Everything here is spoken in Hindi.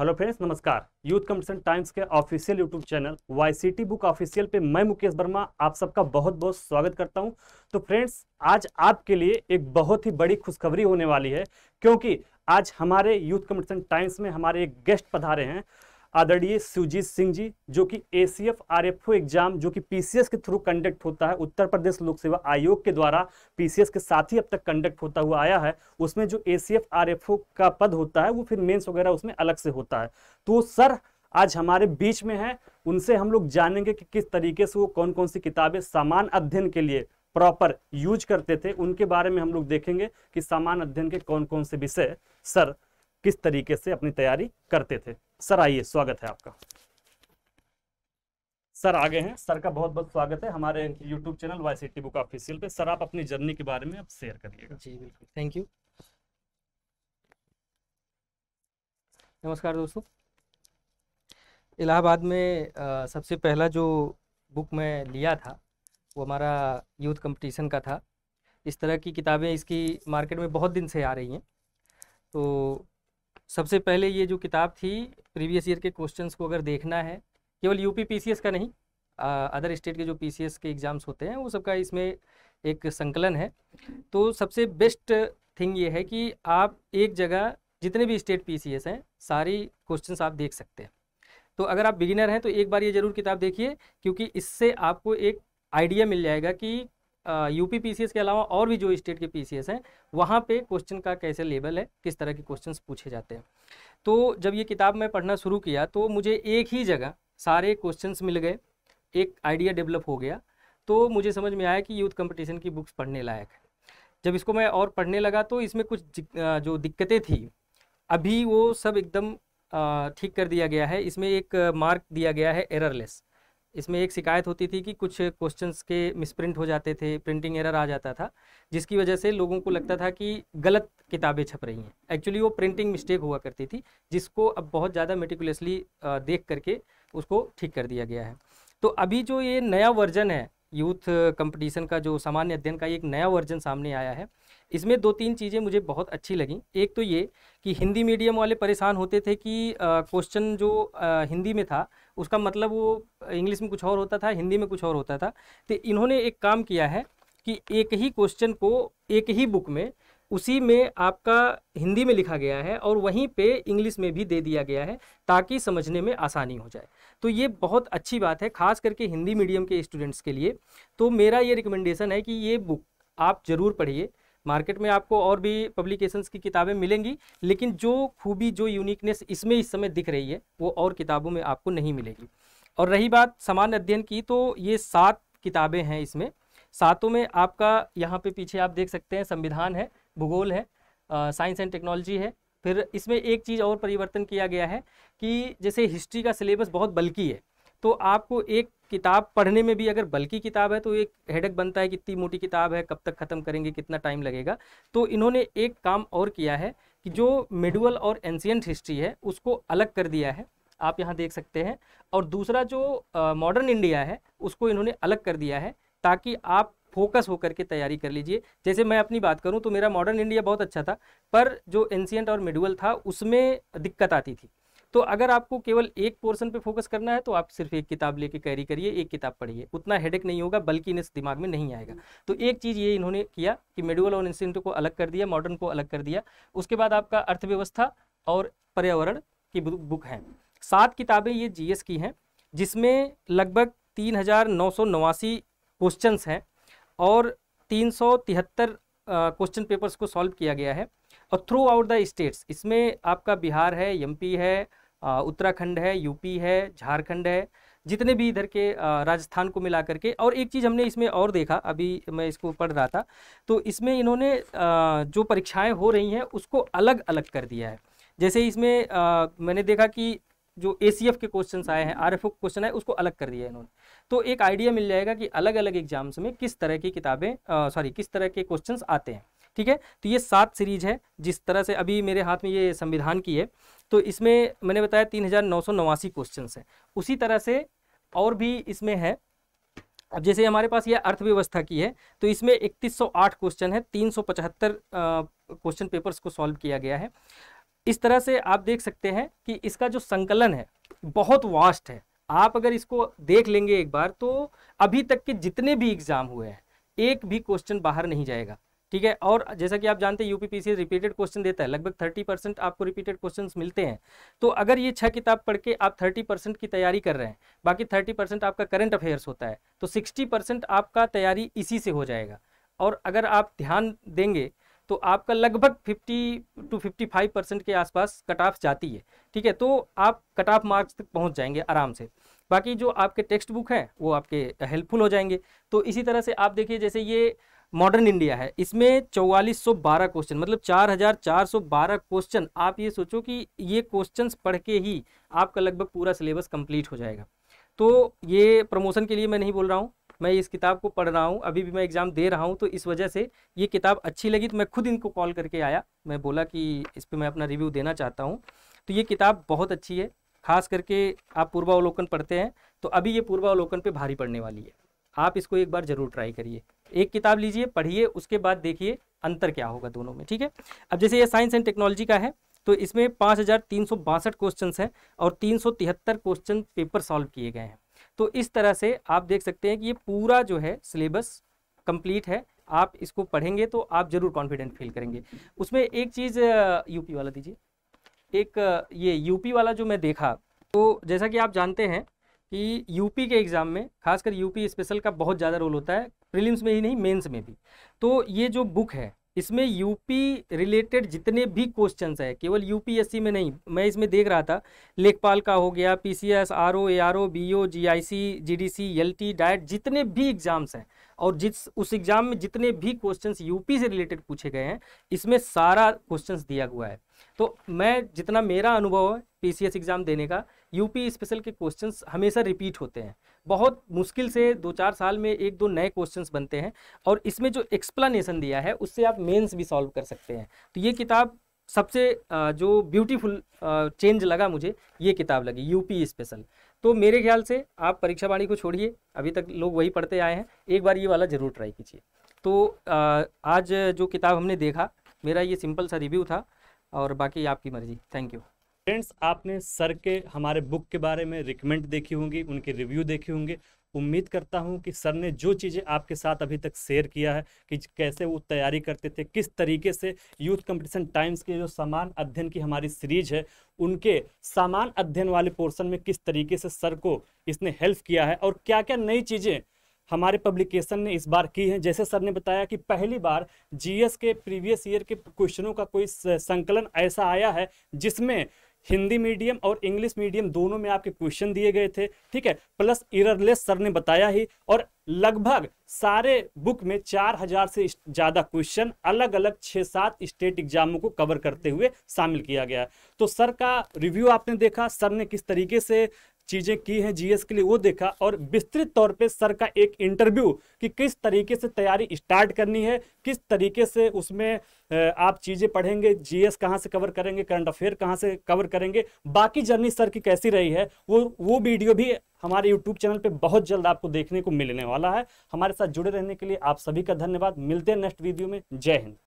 हेलो फ्रेंड्स नमस्कार यूथ कमीशन टाइम्स के official YouTube channel Y book official पे मैं मुकेश वर्मा आप सबका बहुत बहुत स्वागत करता हूं तो फ्रेंड्स आज आपके लिए एक बहुत ही बड़ी खुशखबरी होने वाली है क्योंकि आज हमारे यूथ कमीशन टाइम्स में हमारे एक गेस्ट पधारे हैं आदरणीय सुजीत सिंह जी जो कि A C F R F O exam जो कि पी सी एस के थ्रू कंडक्ट होता है उत्तर प्रदेश लोक सेवा आयोग के द्वारा पी सी एस के साथ ही अब तक कंडक्ट होता हुआ आया है उसमें जो A C F R F O का पद होता है वो फिर मेंस वगैरह उसमें अलग से होता है तो सर आज हमारे बीच में है उनसे हम लोग जानेंगे कि किस तरीके से वो कौन कौन सी किताबें सामान अध्ययन के लिए प्रॉपर यूज करते थे उनके बारे में हम लोग देखेंगे कि सामान अध्ययन के कौन कौन से विषय सर किस तरीके से अपनी तैयारी करते थे सर आइए स्वागत है आपका सर आ गए हैं सर का बहुत बहुत स्वागत है हमारे YouTube channel Y C book official पे सर आप अपनी जर्नी के बारे में अब शेयर करिएगा जी बिल्कुल थैंक यू नमस्कार दोस्तों इलाहाबाद में आ, सबसे पहला जो बुक मैं लिया था वो हमारा यूथ कंपटीशन का था इस तरह की किताबें इसकी मार्केट में बहुत दिन से आ रही हैं तो सबसे पहले ये जो किताब थी प्रीवियस ईयर के क्वेश्चंस को अगर देखना है केवल यूपी पीसीएस का नहीं अदर स्टेट के जो पीसीएस के एग्ज़ाम्स होते हैं वो सबका इसमें एक संकलन है तो सबसे बेस्ट थिंग ये है कि आप एक जगह जितने भी स्टेट पीसीएस हैं सारी क्वेश्चंस आप देख सकते हैं तो अगर आप बिगिनर हैं तो एक बार ये ज़रूर किताब देखिए क्योंकि इससे आपको एक आइडिया मिल जाएगा कि यूपी पीसीएस के अलावा और भी जो स्टेट के पीसीएस हैं वहाँ पे क्वेश्चन का कैसे लेवल है किस तरह के क्वेश्चंस पूछे जाते हैं तो जब ये किताब मैं पढ़ना शुरू किया तो मुझे एक ही जगह सारे क्वेश्चन मिल गए एक आइडिया डेवलप हो गया तो मुझे समझ में आया कि यूथ कंपटीशन की बुक्स पढ़ने लायक है जब इसको मैं और पढ़ने लगा तो इसमें कुछ जो दिक्कतें थी अभी वो सब एकदम ठीक कर दिया गया है इसमें एक मार्क दिया गया है एररलेस इसमें एक शिकायत होती थी कि कुछ क्वेश्चंस के मिसप्रिंट हो जाते थे प्रिंटिंग एरर आ जाता था जिसकी वजह से लोगों को लगता था कि गलत किताबें छप रही हैं एक्चुअली वो प्रिंटिंग मिस्टेक हुआ करती थी जिसको अब बहुत ज़्यादा मेटिकुलसली देख करके उसको ठीक कर दिया गया है तो अभी जो ये नया वर्जन है यूथ कंपटीशन का जो सामान्य अध्ययन का एक नया वर्जन सामने आया है इसमें दो तीन चीज़ें मुझे बहुत अच्छी लगी एक तो ये कि हिंदी मीडियम वाले परेशान होते थे कि क्वेश्चन जो आ, हिंदी में था उसका मतलब वो इंग्लिश में कुछ और होता था हिंदी में कुछ और होता था तो इन्होंने एक काम किया है कि एक ही क्वेश्चन को एक ही बुक में उसी में आपका हिंदी में लिखा गया है और वहीं पे इंग्लिश में भी दे दिया गया है ताकि समझने में आसानी हो जाए तो ये बहुत अच्छी बात है खास करके हिंदी मीडियम के स्टूडेंट्स के लिए तो मेरा ये रिकमेंडेशन है कि ये बुक आप ज़रूर पढ़िए मार्केट में आपको और भी पब्लिकेशंस की किताबें मिलेंगी लेकिन जो खूबी जो यूनिकनेस इसमें इस समय दिख रही है वो और किताबों में आपको नहीं मिलेगी और रही बात सामान्य अध्ययन की तो ये सात किताबें हैं इसमें सातों में आपका यहाँ पे पीछे आप देख सकते हैं संविधान है भूगोल है साइंस एंड टेक्नोलॉजी है फिर इसमें एक चीज़ और परिवर्तन किया गया है कि जैसे हिस्ट्री का सिलेबस बहुत बल्कि है तो आपको एक किताब पढ़ने में भी अगर बल्कि किताब है तो एक हेडक बनता है कितनी मोटी किताब है कब तक ख़त्म करेंगे कितना टाइम लगेगा तो इन्होंने एक काम और किया है कि जो मिडुअल और एंशियंट हिस्ट्री है उसको अलग कर दिया है आप यहाँ देख सकते हैं और दूसरा जो मॉडर्न इंडिया है उसको इन्होंने अलग कर दिया है ताकि आप फोकस होकर के तैयारी कर लीजिए जैसे मैं अपनी बात करूँ तो मेरा मॉडर्न इंडिया बहुत अच्छा था पर जो एंशियंट और मिडुअल था उसमें दिक्कत आती थी तो अगर आपको केवल एक पोर्शन पे फोकस करना है तो आप सिर्फ एक किताब लेके कैरी करिए एक किताब पढ़िए उतना हेडेक नहीं होगा बल्कि इस दिमाग में नहीं आएगा तो एक चीज़ ये इन्होंने किया कि मेडुअल और इंसेंट को अलग कर दिया मॉडर्न को अलग कर दिया उसके बाद आपका अर्थव्यवस्था और पर्यावरण की बुक हैं सात किताबें ये जी की हैं जिसमें लगभग तीन हज़ार नौ सौ नवासी हैं और तीन क्वेश्चन पेपर्स को सॉल्व किया गया है और थ्रू आउट द स्टेट्स इसमें आपका बिहार है एमपी है उत्तराखंड है यूपी है झारखंड है जितने भी इधर के राजस्थान को मिला करके और एक चीज़ हमने इसमें और देखा अभी मैं इसको पढ़ रहा था तो इसमें इन्होंने जो परीक्षाएं हो रही हैं उसको अलग अलग कर दिया है जैसे इसमें मैंने देखा कि जो ए के क्वेश्चन आए हैं आर क्वेश्चन आए उसको अलग कर दिया इन्होंने तो एक आइडिया मिल जाएगा कि अलग अलग एग्जाम्स में किस तरह की किताबें सॉरी किस तरह के क्वेश्चन आते हैं ठीक है तो ये सात सीरीज है जिस तरह से अभी मेरे हाथ में ये संविधान की है तो इसमें मैंने बताया तीन हज़ार नौ सौ नवासी क्वेश्चन है उसी तरह से और भी इसमें है अब जैसे हमारे पास ये अर्थव्यवस्था की है तो इसमें 3108 क्वेश्चन है 375 क्वेश्चन पेपर्स को सॉल्व किया गया है इस तरह से आप देख सकते हैं कि इसका जो संकलन है बहुत वास्ट है आप अगर इसको देख लेंगे एक बार तो अभी तक के जितने भी एग्ज़ाम हुए हैं एक भी क्वेश्चन बाहर नहीं जाएगा ठीक है और जैसा कि आप जानते हैं यूपीपीसी रिपीटेड क्वेश्चन देता है लगभग थर्टी परसेंट आपको रिपीटेड क्वेश्चंस मिलते हैं तो अगर ये छह किताब पढ़ के आप थर्टी परसेंट की तैयारी कर रहे हैं बाकी थर्टी परसेंट आपका करंट अफेयर्स होता है तो सिक्सटी परसेंट आपका तैयारी इसी से हो जाएगा और अगर आप ध्यान देंगे तो आपका लगभग 50 टू 55 परसेंट के आसपास कट ऑफ जाती है ठीक है तो आप कट ऑफ मार्क्स तक पहुंच जाएंगे आराम से बाकी जो आपके टेक्स्ट बुक हैं वो आपके हेल्पफुल हो जाएंगे तो इसी तरह से आप देखिए जैसे ये मॉडर्न इंडिया है इसमें चौवालीस सौ बारह क्वेश्चन मतलब चार हजार चार सौ बारह क्वेश्चन आप ये सोचो कि ये क्वेश्चंस पढ़ के ही आपका लगभग पूरा सिलेबस कंप्लीट हो जाएगा तो ये प्रमोशन के लिए मैं नहीं बोल रहा हूँ मैं इस किताब को पढ़ रहा हूँ अभी भी मैं एग्ज़ाम दे रहा हूँ तो इस वजह से ये किताब अच्छी लगी तो मैं खुद इनको कॉल करके आया मैं बोला कि इस पर मैं अपना रिव्यू देना चाहता हूँ तो ये किताब बहुत अच्छी है खास करके आप पूर्वावलोकन पढ़ते हैं तो अभी ये पूर्वावलोकन पर भारी पड़ने वाली है आप इसको एक बार ज़रूर ट्राई करिए एक किताब लीजिए पढ़िए उसके बाद देखिए अंतर क्या होगा दोनों में ठीक है अब जैसे ये साइंस एंड टेक्नोलॉजी का है तो इसमें पाँच हज़ार तीन सौ बासठ क्वेश्चन हैं और तीन सौ तिहत्तर क्वेश्चन पेपर सॉल्व किए गए हैं तो इस तरह से आप देख सकते हैं कि ये पूरा जो है सिलेबस कंप्लीट है आप इसको पढ़ेंगे तो आप जरूर कॉन्फिडेंट फील करेंगे उसमें एक चीज़ यूपी वाला दीजिए एक ये यूपी वाला जो मैं देखा तो जैसा कि आप जानते हैं कि यूपी के एग्ज़ाम में खासकर यूपी स्पेशल का बहुत ज़्यादा रोल होता है प्रीलिम्स में ही नहीं मेंस में भी तो ये जो बुक है इसमें यूपी रिलेटेड जितने भी क्वेश्चन है केवल यूपीएससी में नहीं मैं इसमें देख रहा था लेखपाल का हो गया P C S R O A R O B O G I C G D C L T DIET जितने भी एग्जाम्स हैं और जिस उस एग्जाम में जितने भी क्वेश्चन यूपी से रिलेटेड पूछे गए हैं इसमें सारा क्वेश्चन दिया हुआ है तो मैं जितना मेरा अनुभव है पीसीएस एग्ज़ाम देने का यूपी स्पेशल के क्वेश्चंस हमेशा रिपीट होते हैं बहुत मुश्किल से दो चार साल में एक दो नए क्वेश्चंस बनते हैं और इसमें जो एक्सप्लेनेशन दिया है उससे आप मेंस भी सॉल्व कर सकते हैं तो ये किताब सबसे जो ब्यूटीफुल चेंज लगा मुझे ये किताब लगी यूपी स्पेशल तो मेरे ख्याल से आप परीक्षा वाणी को छोड़िए अभी तक लोग वही पढ़ते आए हैं एक बार ये वाला ज़रूर ट्राई कीजिए तो आज जो किताब हमने देखा मेरा ये सिंपल सा रिव्यू था और बाकी आपकी मर्जी थैंक यू फ्रेंड्स आपने सर के हमारे बुक के बारे में रिकमेंड देखी होंगी उनके रिव्यू देखे होंगे उम्मीद करता हूं कि सर ने जो चीज़ें आपके साथ अभी तक शेयर किया है कि कैसे वो तैयारी करते थे किस तरीके से यूथ कंपटीशन टाइम्स के जो समान अध्ययन की हमारी सीरीज है उनके समान अध्ययन वाले पोर्शन में किस तरीके से सर को इसने हेल्प किया है और क्या क्या नई चीज़ें हमारे पब्लिकेशन ने इस बार की है जैसे सर ने बताया कि पहली बार जीएस के प्रीवियस ईयर के क्वेश्चनों का कोई संकलन ऐसा आया है जिसमें हिंदी मीडियम और इंग्लिश मीडियम दोनों में आपके क्वेश्चन दिए गए थे ठीक है प्लस इररलेस सर ने बताया ही और लगभग सारे बुक में चार हजार से ज़्यादा क्वेश्चन अलग अलग छः सात स्टेट एग्जामों को कवर करते हुए शामिल किया गया तो सर का रिव्यू आपने देखा सर ने किस तरीके से चीज़ें की हैं जीएस के लिए वो देखा और विस्तृत तौर पे सर का एक इंटरव्यू कि किस तरीके से तैयारी स्टार्ट करनी है किस तरीके से उसमें आप चीज़ें पढ़ेंगे जीएस कहाँ से कवर करेंगे करंट अफेयर कहाँ से कवर करेंगे बाकी जर्नी सर की कैसी रही है वो वो वीडियो भी हमारे यूट्यूब चैनल पे बहुत जल्द आपको देखने को मिलने वाला है हमारे साथ जुड़े रहने के लिए आप सभी का धन्यवाद मिलते हैं नेक्स्ट वीडियो में जय हिंद